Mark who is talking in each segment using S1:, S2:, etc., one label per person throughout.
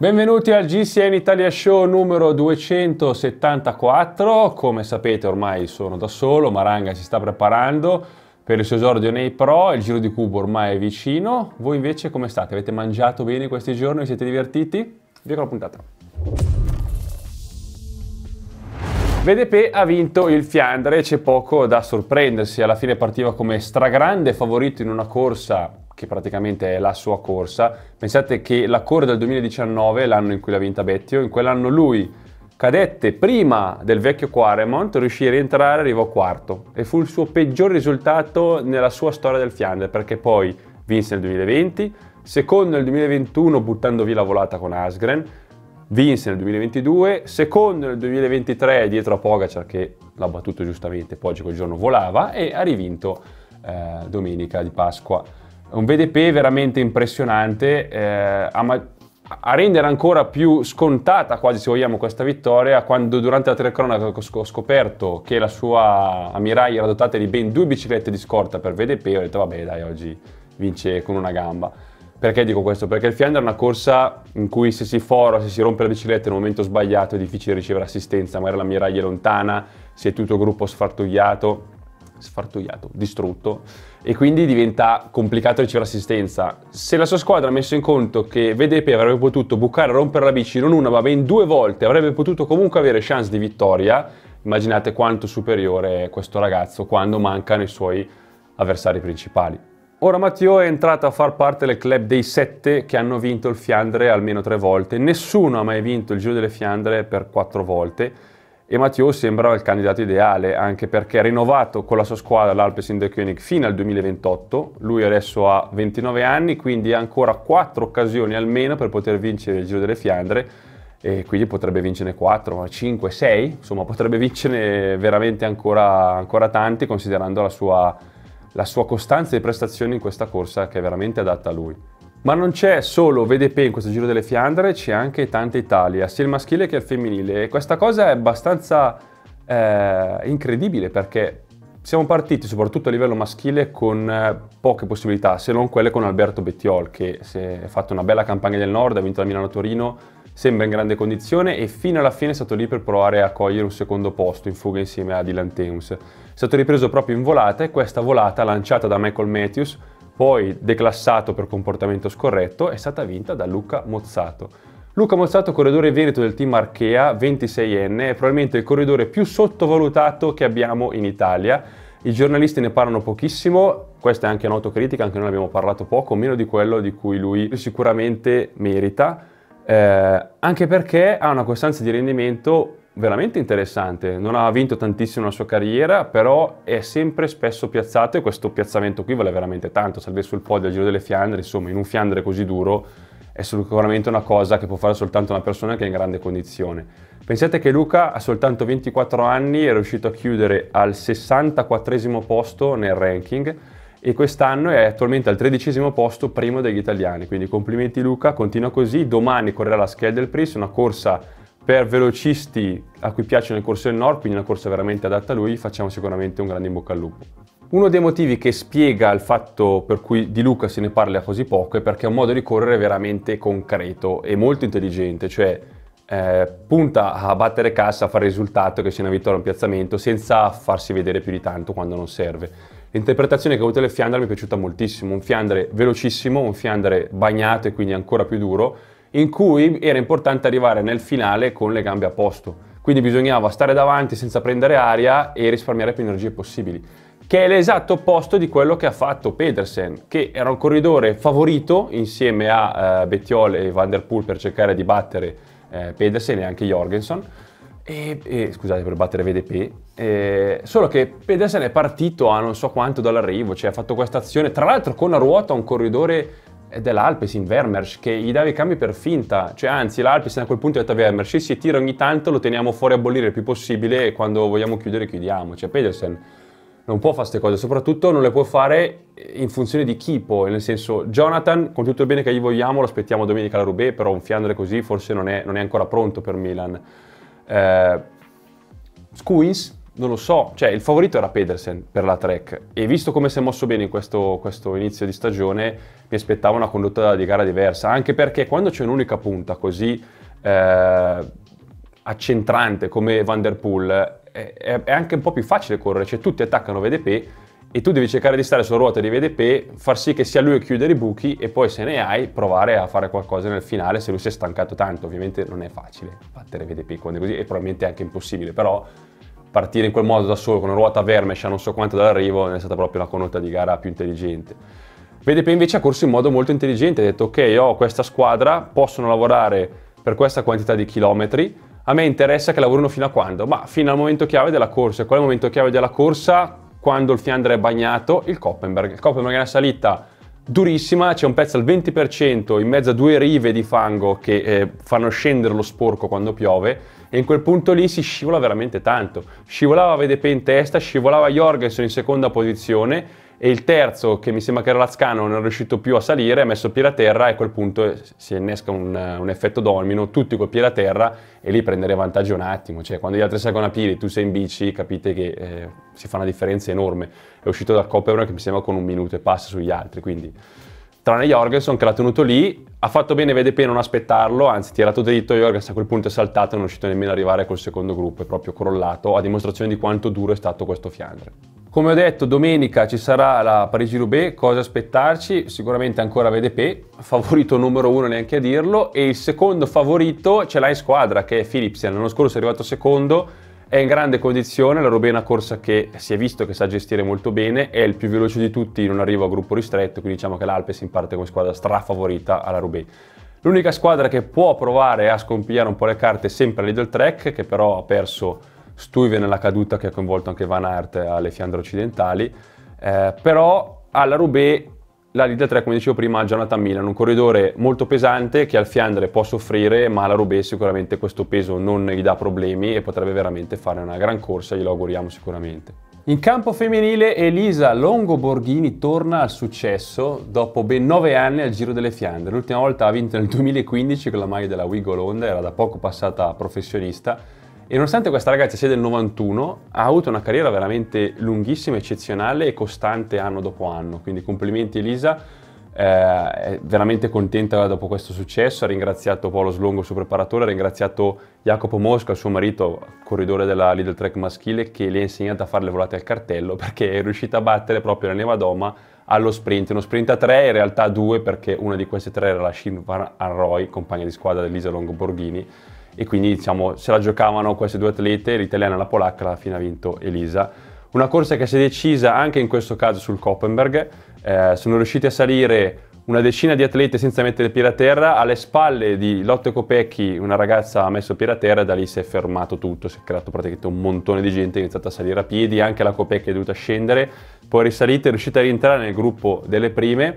S1: Benvenuti al GCN Italia Show numero 274. Come sapete ormai sono da solo, Maranga si sta preparando per il suo esordio nei Pro, il giro di cubo ormai è vicino. Voi invece come state? Avete mangiato bene questi giorni? Vi siete divertiti? Via con la puntata. VDP ha vinto il Fiandre, c'è poco da sorprendersi, alla fine partiva come stragrande favorito in una corsa che praticamente è la sua corsa. Pensate che la corsa del 2019, l'anno in cui l'ha vinta Bettio, in quell'anno lui cadette prima del vecchio Quaremont, riuscì a rientrare, arrivò quarto e fu il suo peggior risultato nella sua storia del Fiandre perché poi vinse nel 2020, secondo nel 2021 buttando via la volata con Asgren, vinse nel 2022, secondo nel 2023 dietro a Pogacar che l'ha battuto giustamente, poi quel giorno volava e ha rivinto eh, domenica di Pasqua un VDP veramente impressionante eh, a, a, rendere ancora più scontata quasi se vogliamo questa vittoria quando durante la telecronaca ho scoperto che la sua ammiraglia era dotata di ben due biciclette di scorta per VDP ho detto vabbè dai oggi vince con una gamba perché dico questo? Perché il Fiandra è una corsa in cui se si fora, se si rompe la bicicletta in un momento sbagliato è difficile ricevere assistenza, magari la miraglia è lontana, si è tutto il gruppo sfartugliato, sfartugliato, distrutto e quindi diventa complicato ricevere assistenza. Se la sua squadra ha messo in conto che Vedepe avrebbe potuto bucare e rompere la bici non una ma ben due volte, avrebbe potuto comunque avere chance di vittoria, immaginate quanto superiore è questo ragazzo quando mancano i suoi avversari principali. Ora Matteo è entrato a far parte del club dei sette che hanno vinto il Fiandre almeno tre volte. Nessuno ha mai vinto il Giro delle Fiandre per quattro volte e Mathieu sembra il candidato ideale anche perché ha rinnovato con la sua squadra l'Alpes in König fino al 2028, lui adesso ha 29 anni quindi ha ancora 4 occasioni almeno per poter vincere il Giro delle Fiandre e quindi potrebbe vincerne 4, 5, 6, insomma potrebbe vincerne veramente ancora, ancora tanti considerando la sua, la sua costanza di prestazioni in questa corsa che è veramente adatta a lui. Ma non c'è solo VDP in questo Giro delle Fiandre, c'è anche tanta Italia, sia il maschile che il femminile. E questa cosa è abbastanza eh, incredibile perché siamo partiti soprattutto a livello maschile con eh, poche possibilità, se non quelle con Alberto Bettiol, che si è fatto una bella campagna del nord, ha vinto la Milano-Torino, sembra in grande condizione e fino alla fine è stato lì per provare a cogliere un secondo posto in fuga insieme a Dylan Thames. È stato ripreso proprio in volata e questa volata lanciata da Michael Matthews poi declassato per comportamento scorretto, è stata vinta da Luca Mozzato. Luca Mozzato, corridore veneto del team Archea, 26enne, è probabilmente il corridore più sottovalutato che abbiamo in Italia. I giornalisti ne parlano pochissimo, questa è anche un'autocritica, anche noi ne abbiamo parlato poco, meno di quello di cui lui sicuramente merita, eh, anche perché ha una costanza di rendimento veramente interessante, non ha vinto tantissimo la sua carriera, però è sempre spesso piazzato e questo piazzamento qui vale veramente tanto, Salve sul podio al Giro delle Fiandre, insomma in un Fiandre così duro è sicuramente una cosa che può fare soltanto una persona che è in grande condizione. Pensate che Luca a soltanto 24 anni è riuscito a chiudere al 64 posto nel ranking e quest'anno è attualmente al 13 posto primo degli italiani, quindi complimenti Luca, continua così, domani correrà la Schedelpris, una corsa per velocisti a cui piacciono le corse del nord, quindi una corsa veramente adatta a lui, facciamo sicuramente un grande in bocca al lupo. Uno dei motivi che spiega il fatto per cui di Luca se ne parla così poco è perché è un modo di correre veramente concreto e molto intelligente, cioè eh, punta a battere cassa, a fare risultato, che sia una vittoria o un piazzamento, senza farsi vedere più di tanto quando non serve. L'interpretazione che ho avuto del Fiandre mi è piaciuta moltissimo, un Fiandre velocissimo, un Fiandre bagnato e quindi ancora più duro, in cui era importante arrivare nel finale con le gambe a posto. Quindi bisognava stare davanti senza prendere aria e risparmiare più energie possibili, che è l'esatto opposto di quello che ha fatto Pedersen, che era un corridore favorito insieme a eh, Bettiol e Van Der Poel per cercare di battere eh, Pedersen e anche Jorgensen. E, e, scusate per battere VDP, eh, solo che Pedersen è partito a non so quanto dall'arrivo, cioè ha fatto questa azione, tra l'altro con la ruota un corridore dell'Alpes in Vermers che gli dava i cambi per finta, cioè anzi l'Alpes a quel punto ha detto a Vermers sì si tira ogni tanto lo teniamo fuori a bollire il più possibile e quando vogliamo chiudere chiudiamo, cioè Pedersen non può fare queste cose, soprattutto non le può fare in funzione di Kipo, nel senso Jonathan con tutto il bene che gli vogliamo lo aspettiamo domenica alla Roubaix, però un Fiandre così forse non è, non è ancora pronto per Milan. Eh, Squins non lo so, cioè il favorito era Pedersen per la Trek e visto come si è mosso bene in questo, questo, inizio di stagione mi aspettavo una condotta di gara diversa, anche perché quando c'è un'unica punta così eh, accentrante come Van Der Poel è, è, anche un po' più facile correre, cioè tutti attaccano VDP e tu devi cercare di stare su ruote di VDP, far sì che sia lui a chiudere i buchi e poi se ne hai provare a fare qualcosa nel finale se lui si è stancato tanto, ovviamente non è facile battere VDP quando è così è probabilmente anche impossibile, però partire in quel modo da solo con una ruota vermescia non so quanto dall'arrivo è stata proprio la connota di gara più intelligente. VDP invece ha corso in modo molto intelligente, ha detto ok ho questa squadra, possono lavorare per questa quantità di chilometri, a me interessa che lavorino fino a quando? Ma fino al momento chiave della corsa. E qual è il momento chiave della corsa? Quando il Fiandre è bagnato, il Koppenberg. Il Koppenberg è una salita durissima, c'è un pezzo al 20% in mezzo a due rive di fango che eh, fanno scendere lo sporco quando piove e in quel punto lì si scivola veramente tanto. Scivolava Vedepe in testa, scivolava Jorgensen in seconda posizione e il terzo, che mi sembra che era Lazcano, non è riuscito più a salire, ha messo il piede a terra e a quel punto si innesca un, un effetto domino, tutti col piede a terra e lì prendere vantaggio un attimo, cioè quando gli altri salgono a piedi e tu sei in bici capite che eh, si fa una differenza enorme, è uscito dal Coppa che mi sembra con un minuto e passa sugli altri, quindi tranne Jorgensen che l'ha tenuto lì, ha fatto bene vede Pepe non aspettarlo, anzi tirato dritto Jorgensen a quel punto è saltato e non è riuscito nemmeno ad arrivare col secondo gruppo, è proprio crollato, a dimostrazione di quanto duro è stato questo Fiandre. Come ho detto, domenica ci sarà la Parigi-Roubaix, cosa aspettarci? Sicuramente ancora VDP, favorito numero uno neanche a dirlo, e il secondo favorito ce l'ha in squadra che è Philips, l'anno scorso è arrivato secondo, è in grande condizione, la Robena corsa che si è visto che sa gestire molto bene, è il più veloce di tutti in un arrivo a gruppo ristretto, quindi diciamo che l'Alpes in parte come squadra strafavorita alla Rubé. L'unica squadra che può provare a scompigliare un po' le carte è sempre Lidl Trek, che però ha perso Stuive nella caduta che ha coinvolto anche Van Aert alle Fiandre occidentali, eh, però alla Rubé la Lidl 3, come dicevo prima, ha Jonathan Milan, un corridore molto pesante che al Fiandre può soffrire, ma alla Roubaix sicuramente questo peso non gli dà problemi e potrebbe veramente fare una gran corsa, glielo auguriamo sicuramente. In campo femminile Elisa Longoborghini torna al successo dopo ben 9 anni al Giro delle Fiandre. L'ultima volta ha vinto nel 2015 con la maglia della Wigo Wigolonda, era da poco passata professionista e nonostante questa ragazza sia del 91, ha avuto una carriera veramente lunghissima, eccezionale e costante anno dopo anno. Quindi complimenti Elisa, eh, è veramente contenta dopo questo successo. Ha ringraziato Paolo Slongo, il suo preparatore, ha ringraziato Jacopo Mosca, il suo marito, corridore della Lidl Track maschile, che le ha insegnato a fare le volate al cartello perché è riuscita a battere proprio la Nevadoma allo sprint, uno sprint a tre, in realtà a due perché una di queste tre era la Shin Van Arroy, compagna di squadra di Elisa Longo Borghini, e quindi diciamo se la giocavano queste due atlete, l'italiana e la polacca, alla fine ha vinto Elisa. Una corsa che si è decisa anche in questo caso sul Koppenberg, eh, sono riusciti a salire una decina di atlete senza mettere piede a terra, alle spalle di Lotte Copecchi una ragazza ha messo piede a terra e da lì si è fermato tutto, si è creato praticamente un montone di gente, è iniziata a salire a piedi, anche la Copecchi è dovuta scendere, poi risalita è riuscita a rientrare nel gruppo delle prime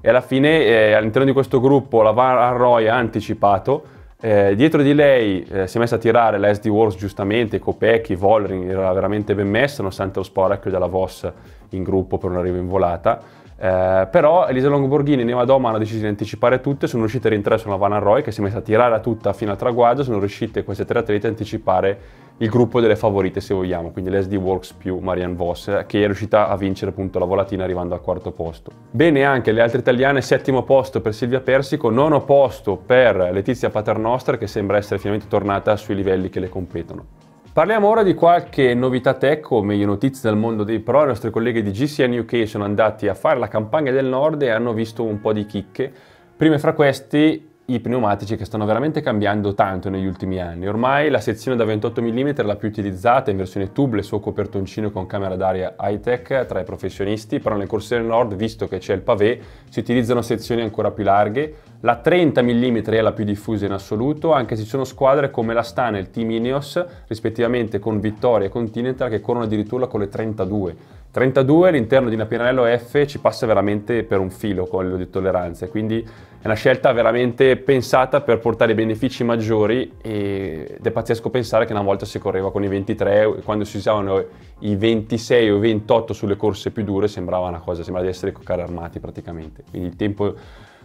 S1: e alla fine eh, all'interno di questo gruppo la Van Arroy ha anticipato, eh, dietro di lei eh, si è messa a tirare la SD Wars giustamente, Copecchi, Vollering era veramente ben messa, nonostante lo sporacchio della Voss in gruppo per una riva involata. Eh, però Elisa Longoborghini e Neva Doma hanno deciso di anticipare tutte, sono riuscite a rientrare sulla Van Roy che si è messa a tirare a tutta fino al traguardo, sono riuscite queste tre atlete a anticipare il gruppo delle favorite se vogliamo, quindi l'SD Works più Marianne Voss, che è riuscita a vincere appunto la volatina arrivando al quarto posto. Bene anche le altre italiane, settimo posto per Silvia Persico, nono posto per Letizia Paternoster che sembra essere finalmente tornata sui livelli che le competono. Parliamo ora di qualche novità tech, o meglio notizie dal mondo dei pro. I nostri colleghi di GCN UK sono andati a fare la campagna del nord e hanno visto un po' di chicche. Prime fra questi i pneumatici che stanno veramente cambiando tanto negli ultimi anni. Ormai la sezione da 28 mm è la più utilizzata in versione tubeless o copertoncino con camera d'aria high-tech tra i professionisti, però nelle corse del nord, visto che c'è il pavé, si utilizzano sezioni ancora più larghe. La 30 mm è la più diffusa in assoluto, anche se ci sono squadre come la Stana e il Team Ineos, rispettivamente con Vittoria e Continental, che corrono addirittura con le 32 32 all'interno di una Pinarello F ci passa veramente per un filo con l'olio di tolleranza, quindi è una scelta veramente pensata per portare benefici maggiori ed è pazzesco pensare che una volta si correva con i 23, quando si usavano i 26 o 28 sulle corse più dure sembrava una cosa, sembrava di essere con carri armati praticamente, quindi il tempo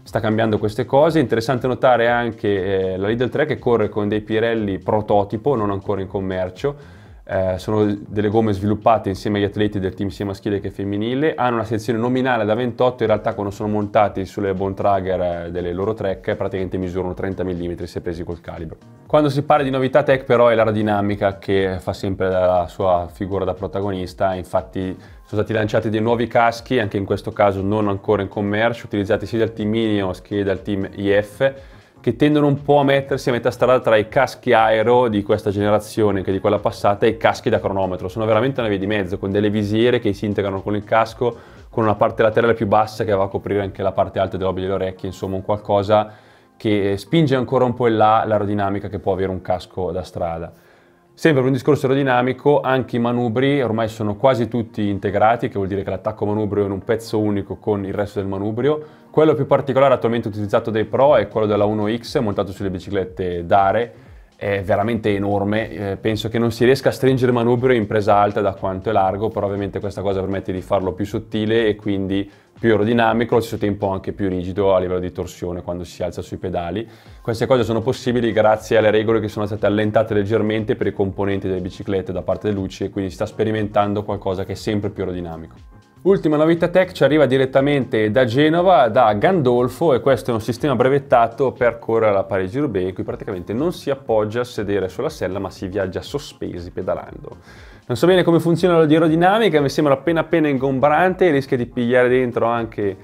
S1: sta cambiando queste cose. Interessante notare anche eh, la Lidl 3 che corre con dei Pirelli prototipo, non ancora in commercio, eh, sono delle gomme sviluppate insieme agli atleti del team sia maschile che femminile, hanno una sezione nominale da 28, in realtà quando sono montati sulle Bontrager eh, delle loro track praticamente misurano 30 mm se presi col calibro. Quando si parla di novità tech però è l'aerodinamica che fa sempre la sua figura da protagonista, infatti sono stati lanciati dei nuovi caschi, anche in questo caso non ancora in commercio, utilizzati sia dal team Ineos che dal team IF, che tendono un po' a mettersi a metà strada tra i caschi aero di questa generazione, che di quella passata, e i caschi da cronometro. Sono veramente una via di mezzo, con delle visiere che si integrano con il casco, con una parte laterale più bassa che va a coprire anche la parte alta dell'obbio delle orecchie, insomma un qualcosa che spinge ancora un po' in là l'aerodinamica che può avere un casco da strada. Sempre per un discorso aerodinamico, anche i manubri ormai sono quasi tutti integrati, che vuol dire che l'attacco manubrio è in un pezzo unico con il resto del manubrio. Quello più particolare attualmente utilizzato dai Pro è quello della 1X, montato sulle biciclette Dare, è veramente enorme, eh, penso che non si riesca a stringere il manubrio in presa alta da quanto è largo, però ovviamente questa cosa permette di farlo più sottile e quindi più aerodinamico, allo stesso tempo anche più rigido a livello di torsione quando si alza sui pedali. Queste cose sono possibili grazie alle regole che sono state allentate leggermente per i componenti delle biciclette da parte Luci e quindi si sta sperimentando qualcosa che è sempre più aerodinamico. Ultima novità tech ci arriva direttamente da Genova, da Gandolfo e questo è un sistema brevettato per correre alla Parigi-Roubaix in cui praticamente non si appoggia a sedere sulla sella ma si viaggia sospesi pedalando. Non so bene come funziona l'aerodinamica, mi sembra appena appena ingombrante, rischia di pigliare dentro anche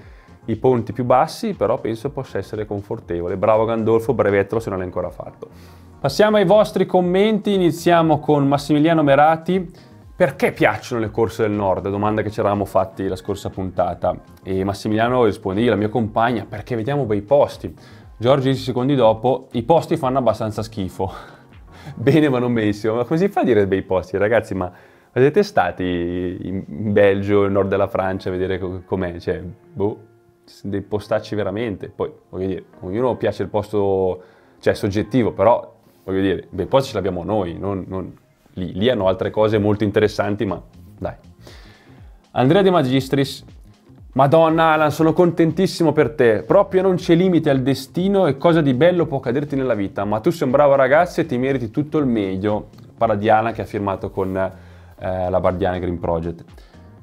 S1: i ponti più bassi, però penso possa essere confortevole. Bravo Gandolfo, brevettalo se non l'hai ancora fatto. Passiamo ai vostri commenti, iniziamo con Massimiliano Merati perché piacciono le corse del nord? Domanda che ci eravamo fatti la scorsa puntata. E Massimiliano risponde, io la mia compagna, perché vediamo bei posti. Giorgio 10 secondi dopo, i posti fanno abbastanza schifo. Bene ma non benissimo, ma come si fa a dire bei posti ragazzi? Ma siete stati in Belgio, nel nord della Francia, a vedere com'è? Cioè, boh, dei postacci veramente. Poi, voglio dire, ognuno piace il posto, cioè soggettivo, però, voglio dire, bei posti ce l'abbiamo noi, non, non lì, lì hanno altre cose molto interessanti, ma dai. Andrea De Magistris, Madonna Alan, sono contentissimo per te. Proprio non c'è limite al destino e cosa di bello può caderti nella vita, ma tu sei un bravo ragazzo e ti meriti tutto il meglio. Parla di Alan che ha firmato con eh, la Bardiana Green Project.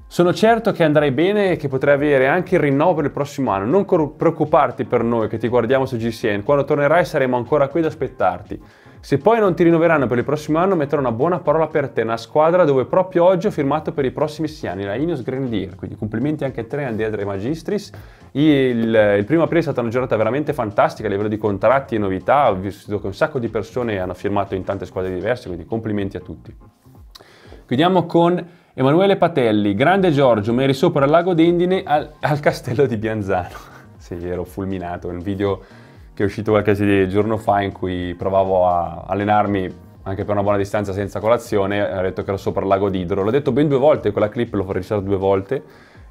S1: Sono certo che andrai bene e che potrai avere anche il rinnovo per il prossimo anno. Non preoccuparti per noi che ti guardiamo su GCN. Quando tornerai saremo ancora qui ad aspettarti. Se poi non ti rinnoveranno per il prossimo anno, metterò una buona parola per te, una squadra dove proprio oggi ho firmato per i prossimi sei anni, la Ineos Grenadier. Quindi complimenti anche a te, Andrea De Magistris. Il, il, primo aprile è stata una giornata veramente fantastica a livello di contratti e novità. Ho visto che un sacco di persone hanno firmato in tante squadre diverse, quindi complimenti a tutti. Chiudiamo con Emanuele Patelli, grande Giorgio, mi eri sopra il lago d'Indine al, al castello di Bianzano. sì, ero fulminato, un video che è uscito qualche giorno fa in cui provavo a allenarmi anche per una buona distanza senza colazione, ho detto che ero sopra il lago d'Idro, l'ho detto ben due volte, quella clip l'ho registrata due volte,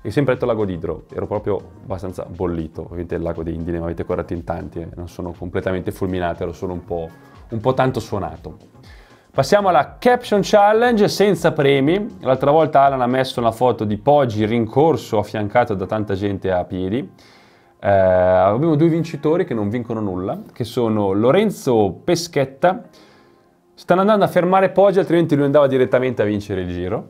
S1: e sempre detto lago d'Idro, ero proprio abbastanza bollito, ovviamente il lago d'Indine, Indine, mi avete corretto in tanti, eh. non sono completamente fulminato, ero solo un po', un po' tanto suonato. Passiamo alla Caption Challenge senza premi. L'altra volta Alan ha messo una foto di Poggi rincorso affiancato da tanta gente a piedi. Eh, abbiamo due vincitori che non vincono nulla, che sono Lorenzo Peschetta. Stanno andando a fermare Poggi, altrimenti lui andava direttamente a vincere il giro.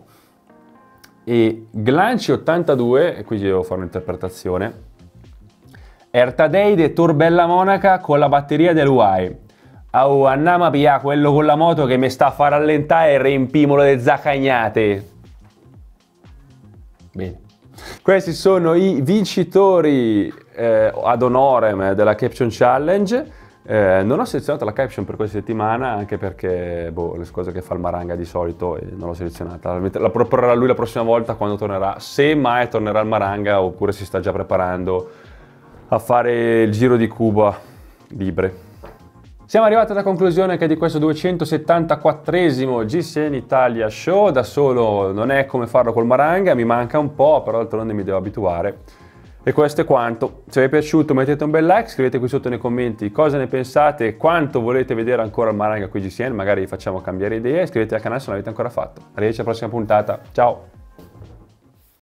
S1: E Glanci82, e qui devo fare un'interpretazione, Ertadeide Torbella Monaca con la batteria del Y. Oh, andiamo a pigliare quello con la moto che mi sta a far rallentare e riempimolo le zacagnate. Bene. Questi sono i vincitori eh, ad honorem eh, della Caption Challenge. Eh, non ho selezionato la caption per questa settimana anche perché boh, le cose che fa il Maranga di solito eh, non l'ho selezionata. La proporrà lui la prossima volta quando tornerà, se mai tornerà il Maranga oppure si sta già preparando a fare il giro di Cuba libre. Siamo arrivati alla conclusione anche di questo 274esimo GCN Italia Show, da solo non è come farlo col Maranga, mi manca un po', però d'altronde mi devo abituare. E questo è quanto. Se vi è piaciuto mettete un bel like, scrivete qui sotto nei commenti cosa ne pensate e quanto volete vedere ancora il Maranga qui GCN, magari vi facciamo cambiare idea iscrivetevi al canale se non l'avete ancora fatto. Arrivederci alla prossima puntata, ciao!